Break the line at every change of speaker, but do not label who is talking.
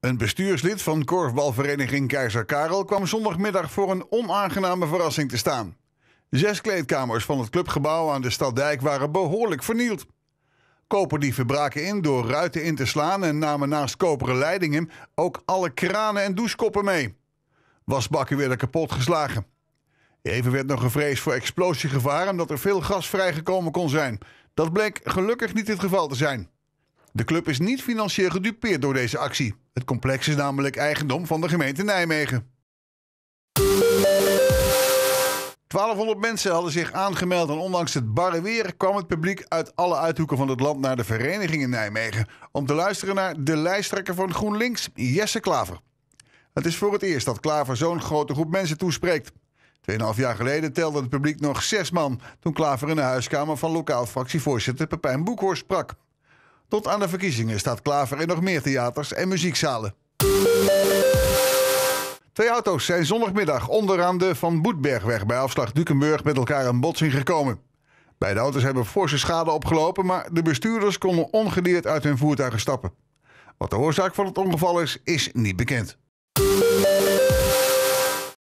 Een bestuurslid van korfbalvereniging Keizer Karel kwam zondagmiddag voor een onaangename verrassing te staan. Zes kleedkamers van het clubgebouw aan de Staddijk waren behoorlijk vernield. Koperdieven braken in door ruiten in te slaan en namen naast koperen leidingen ook alle kranen en douchekoppen mee. Wasbakken werden kapot geslagen. Even werd nog gevreesd voor explosiegevaar omdat er veel gas vrijgekomen kon zijn. Dat bleek gelukkig niet het geval te zijn. De club is niet financieel gedupeerd door deze actie. Het complex is namelijk eigendom van de gemeente Nijmegen. 1200 mensen hadden zich aangemeld en ondanks het barre weer kwam het publiek uit alle uithoeken van het land naar de vereniging in Nijmegen om te luisteren naar de lijsttrekker van GroenLinks, Jesse Klaver. Het is voor het eerst dat Klaver zo'n grote groep mensen toespreekt. Tweeënhalf jaar geleden telde het publiek nog zes man toen Klaver in de huiskamer van lokaal fractievoorzitter Pepijn Boekhorst sprak. Tot aan de verkiezingen staat Klaver in nog meer theaters en muziekzalen. Twee auto's zijn zondagmiddag onderaan de Van Boetbergweg bij afslag Dukenburg met elkaar in botsing gekomen. Beide auto's hebben forse schade opgelopen, maar de bestuurders konden ongedeerd uit hun voertuigen stappen. Wat de oorzaak van het ongeval is, is niet bekend.